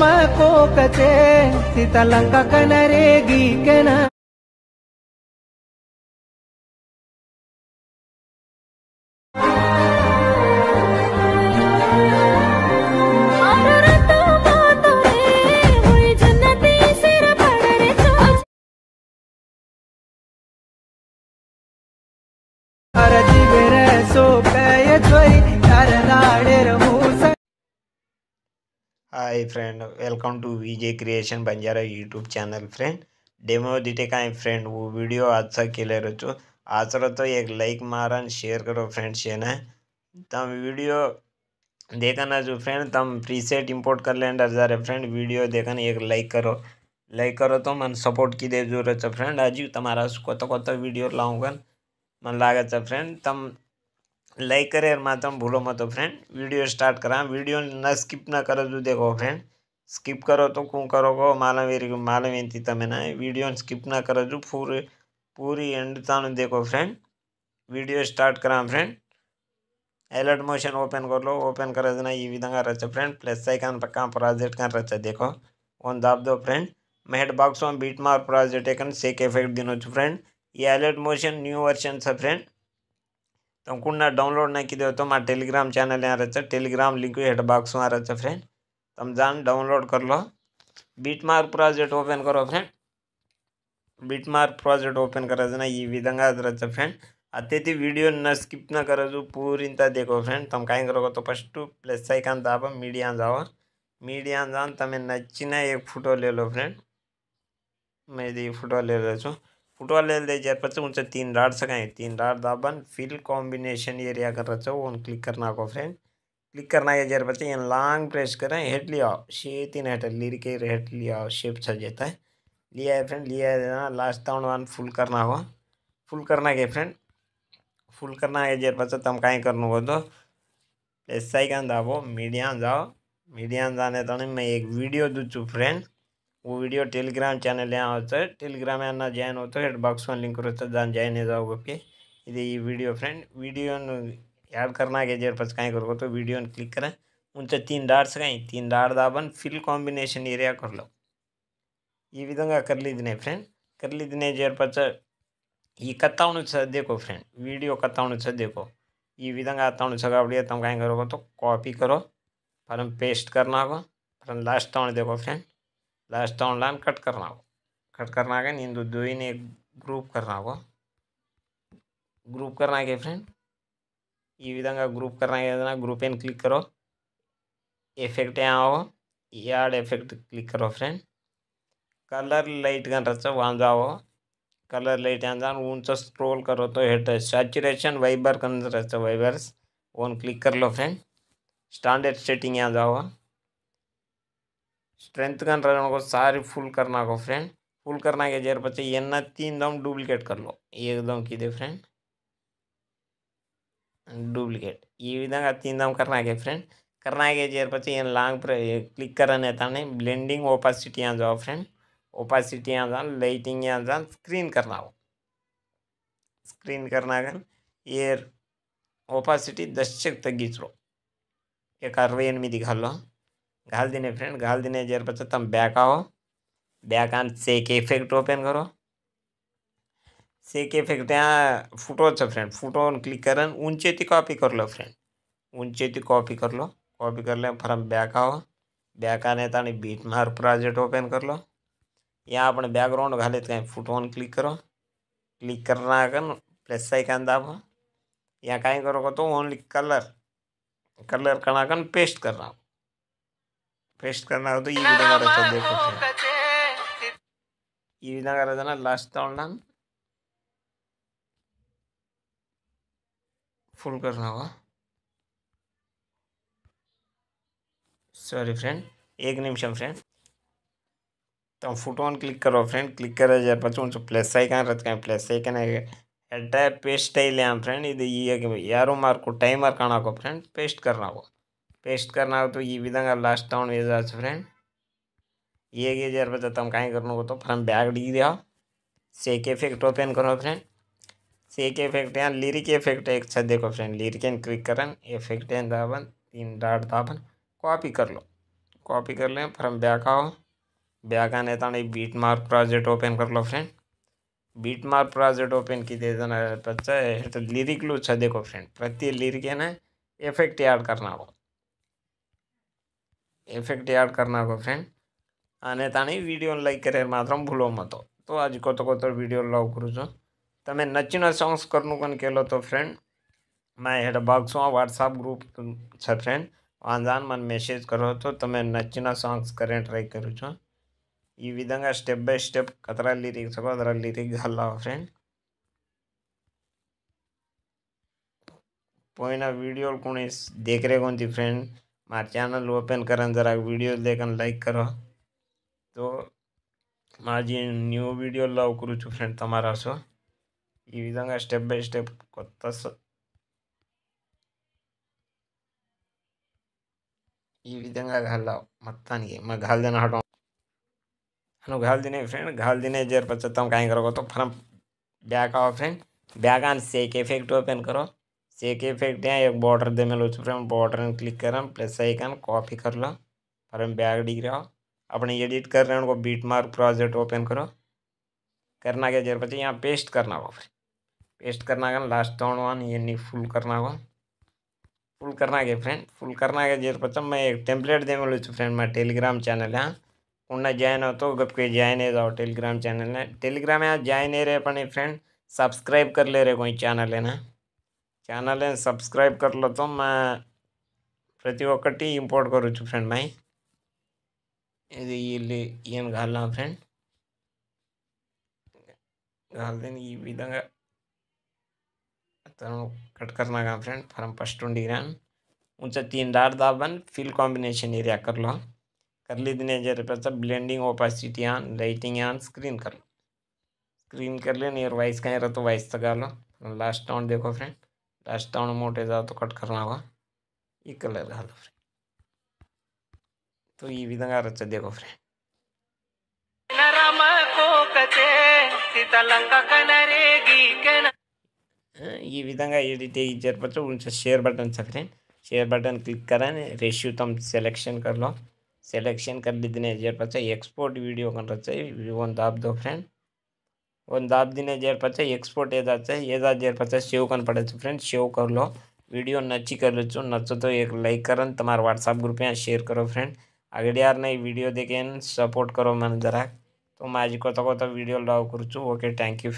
ಮ ಕೋಕತೆ ಸಿತಲಂಕ ಕನರೇಗಿ ಕೆನ Hi friend welcome to VJ creation Banjara YouTube channel friend डेमो दिटे का फ्रेंड वो वीडियो आज सा खेले रचो आज रो तो एक लाइक मारन शेयर करो फ्रेंड शेना तम वीडियो देखना जो फ्रेंड तम प्रीसेट इंपोर्ट कर लेना जारे फ्रेंड वीडियो देखा एक लाइक करो लाइक करो तो मन सपोर्ट की दे जो रचो फ्रेंड आज तुम्हारा कोतो कोतो वीडियो लाऊंगा मन लागे फ्रेंड तम లై కరేర్ మాత్రం భులో మతో ఫ్రెండ్ వీడియో స్టార్ట్ కరా వీడియో నా స్కిప్ నా కర జు देखो फ्रेंड స్కిప్ కరో తో కు కరో గో మాలమేరి మాలమేంటి తమ నా వీడియో నా స్కిప్ నా కర జు పూరి పూరి ఎండ్ తాను দেখো ఫ్రెండ్ వీడియో స్టార్ట్ కరా ఫ్రెండ్ అలర్ట్ మోషన్ ఓపెన్ కరో లో ఓపెన్ కర జనా ఈ విదంగా రచ్చ ఫ్రెండ్ ప్లస్ ఐకాన్ పక ప్రాజెక్ట్ కన్ రచ్చ देखो उन दाब दो ఫ్రెండ్ మెహెడ్ బాక్స్ లో బీట్ మార్ ప్రాజెక్ట్ టేకెన్ సేక్ ఎఫెక్ట్ దినోచు ఫ్రెండ్ ఈ అలర్ట్ మోషన్ న్యూ వర్షన్ స ఫ్రెండ్ तो ना डाउनलोड ना कि तो मैं टेलीग्राम चैनल यहाँ रहता टेलीग्राम लिंक बॉक्स में रहता फ्रेंड तम तो जान डाउनलोड कर लो बीटमार्क प्रोजेक्ट ओपन करो फ्रेंड बीटमार्क प्रोजेक्ट ओपन कर विधा रहता फ्रेंड अत्यति वीडियो न स्किप न करो पूरी तरह देखो फ्रेंड तम तो कहीं करो तो फस्टू प्लस सैकान दाव मीडिया जाओ मीडिया दाव तमें नचना एक फोटो ले लो फ्रेंड मैं ये फोटो ले रहा चुना फुटबॉल एल जार पच्चीस उनसे तीन राड सकें तीन राड दाबन फिल कॉम्बिनेशन ये रिया कर रचो क्लिक करना को फ्रेंड क्लिक करना है जार बच्चे यहाँ लॉन्ग प्रेस करें हेट लिया शे तीन हेट लीर के हेट लिया शेप छता जाता है लिया है फ्रेंड लिया है लास्ट टाउन वन फुल करना हुआ फुल करना के फ्रेंड फुल करना है जार बच्चा तम कहीं करना हो तो प्लस साइकन दाबो मीडिया जाओ मीडिया जाने तो मैं एक वीडियो दूचू फ्रेंड वो वीडियो टेलीग्राम होता है टेलीग्राम जॉन अवत बॉक्स में लिंक दिन जॉन अवे वीडियो फ्रेंड वीडियो याड करना जेर पचकाई कर वीडियो क्ली करें मुंह तीन डाट्स का तीन डाट दाबन फिल कांबिनेशन एरिया कर लो यधा कर लीदे फ्रेंड कर लीदे जेर पच यह कत्वन सदेको फ्रेंड वीडियो कत्वन सदेको यधा अतवन सबका करो तो कॉपी करो फिर पेस्ट करना हो फिर लास्ट तवन देखो फ्रेंड लास्ट ऑनलाइन कट करना हो कट करना है नींद दो ही ने గ్రూప్ కర్నాకు గ్రూప్ కర్నాకే ఫ్రెండ్ ఈ విధంగా గ్రూప్ కర్నాక ఏదైనా గ్రూప్ ఏం క్లిక్ కరో ఎఫెక్ట్ ఏమో యాడ్ ఎఫెక్ట్ क्लिक करो फ्रेंड कलर लाइट का रचा वहाँ जाओ कलर लाइट यहाँ जाओ ऊंचा स्क्रॉल करो तो हेट सैचुरेशन वाइबर का रचा वाइबर्स ओन क्लिक कर लो फ्रेंड स्टैंडर्ड सेटिंग यहाँ जाओ स्ट्रेंथ कन रहा है सारी फुल करना को फ्रेंड फुल करना के जर पच्चे ये ना तीन दम डुप्लीकेट कर लो एकदम की दे फ्रेंड डुप्लीकेट ये विधा तीन दम करना के फ्रेंड करना के जर पच्चे ये लांग प्र क्लिक करने ताने ब्लेंडिंग ओपासिटी आ जाओ फ्रेंड ओपासिटी आ जा लाइटिंग आ जा स्क्रीन करना हो स्क्रीन करना कर ये ओपासिटी दस चक तक गिचरो एक अरवे एन दिखा लो घाल दिने फ्रेंड घाल दिने जर बच्चा तुम बैक आओ बैक आन सेक इफेक्ट ओपन करो सेक इफेक्ट फोटो फुटोचं फ्रेंड फोटो क्लिक कर ऊंचे थी कॉपी लो फ्रेंड ऊंचे थी कॉपी लो कॉपी करले फरम बैक आहो बैक आने ताणी बीट मार प्रोजेक्ट ओपन कर लो या अपने बैकग्राउंड घालेत काय फोटो क्लिक करो क्लिक करना कर प्लस आयकॉन दाबो या कहीं करो तो ओनली कलर कलर कर पेस्ट करना पेस्ट करना हो तो ये विधा करायचा देखो ये विधा करायचा तो ना लास्ट तोंडा फुल करना होगा सॉरी फ्रेंड एक निमिषम फ्रेंड तो ऑन क्लिक करो फ्रेंड क्लिक करे जर उनसे प्लस ऐकान रहा प्लस ऐकान एड्रेस पेस्ट अल्ले फ्रेंड को टाइम मार करना को फ्रेंड पेस्ट करना होगा పేస్ట్ కర్నాకు ఈ విధంగా ये డౌన్ వేయచ్చు ఫ్రెండ్ ఏగే జరపతాం तो కర్నకు बैग डी दिया सेक इफेक्ट ओपन करो फ्रेंड सेक इफेक्ट यहाँ लिरिक इफेक्ट एक छत देखो फ्रेंड लिरिक एन क्लिक करन इफेक्ट एन दाबन तीन डाट दाबन कॉपी कर लो कॉपी कर लें फ्रम बैक आओ बैक आने तो बीट मार्क प्रोजेक्ट ओपन कर लो friend beat mark project open की देना तो लिरिक लू अच्छा देखो फ्रेंड प्रति लिरिक है ना इफेक्ट ऐड करना होगा ಎಫೆಕ್ಟ್ ಯಾಡ್ ಕರ್ನಾಗೋ ಫ್ರೆಂಡ್ અને તાણી વિડીયોને લાઈક કરે માત્ર ભૂલો મતો તો આજ કોતો કોતો વિડીયો લવ કરું છું તમે નચના સોંગ્સ કરનું પણ કેલો તો ફ્રેન્ડ મેં હેડ બાગસો વોટ્સઅપ ગ્રુપ છે ફ્રેન્ડ વાંધાન મને મેસેજ કરો તો તમે નચના સોંગ્સ કરે ટ્રાય કરું છું ఈ విధంగా స్టెప్ బై స్టెప్ కథరా లిరిక్స్ కథరా లిరిక్ చల్లావు ఫ్రెండ్ పోయిన వీడియోలు కొన్ని దేకరే కొంది ఫ్రెండ్ માર ચેનલ ઓપન કરન જરા વિડિયો દેખન લાઈક કરો તો માજી ન્યુ વિડિયો લાવ કરું છું ફ્રેન્ડ તમારા સો ઈ વિધંગા સ્ટેપ બાય સ્ટેપ કોતસ ઈ વિધંગા ઘાલ લાવ મતાન મે ઘાલ દેના હટો આનો ઘાલ દિને ફ્રેન્ડ ઘાલ દિને જોર પછતામ કાઈ કરોગો તો ફરમ બેક આવ ફ્રેન્ડ બેગ અન શેક ઇફેક્ટ ઓપન કરો चेक इफेक्ट एक बॉर्डर दे मेल हम बॉर्डर में क्लिक कर प्लस आइकन कॉपी कर लो फिर हम बैग डिग रहा अपने एडिट कर रहे हैं उनको बीट मार्क प्रोजेक्ट ओपन करो करना क्या जरूरत है यहाँ पेस्ट करना होगा फिर पेस्ट करना का लास्ट टाउन वन ये नहीं फुल करना होगा फुल करना क्या फ्रेंड फुल करना क्या जरूरत पता मैं एक टेम्पलेट दे मिलूँ फ्रेंड मैं टेलीग्राम चैनल है उन्हें ज्वाइन हो तो गप के ज्वाइन है जाओ टेलीग्राम चैनल है टेलीग्राम यहाँ ज्वाइन है रहे अपने फ्रेंड सब्सक्राइब कर ले रहे कोई चैनल है ना ఛానల్ని సబ్స్క్రైబ్ కట్లతో మా ప్రతి ఒక్కటి ఇంపోర్ట్ కొరొచ్చు ఫ్రెండ్ మై ఇది వీళ్ళు ఈయన కాలం ఫ్రెండ్ కాదని ఈ విధంగా అతను కట్ కర్నా ఫ్రెండ్ ఫరం ఫస్ట్ उनसे तीन डार दाबन फील कॉम्बिनेशन एरिया कर लो कर ली दिन पर सब ब्लेंडिंग ओपासिटी आन लाइटिंग आन स्क्रीन कर लो स्क्रीन कर लेनी और वाइस कहीं रहो तो वाइस तक लो लास्ट राउंड देखो फ्रेंड जास्त त्यामुळे मोठे जा तो कट करना होगा ఈ కలర్ घालो ఫ్రెండ్ तो ये ఈ విధంగా రచ్చ देखो ఫ్రెండ్ हाँ, ये विधा edit share button share button sir friend share button ratio तम सेलेक्शन कर लो सेलेक्शन कर लीजिए एक्सपोर्ट वीडियो कर रहा है वीडियो आप दो फ्रेंड दिन जेरपते एक्सपोर्ट यदा जेरपते शेव क्रेंड्स सेव कर लो वीडियो नची कर लो नचो तो एक लाइक करो तुम्हारा व्हाट्सअप ग्रुप में शेयर करो फ्रेंड अगर यार नहीं वीडियो देखे सपोर्ट करो मैंने जरा तो मैं आज कौत कौत वीडियो लव करूचु ओके थैंक यू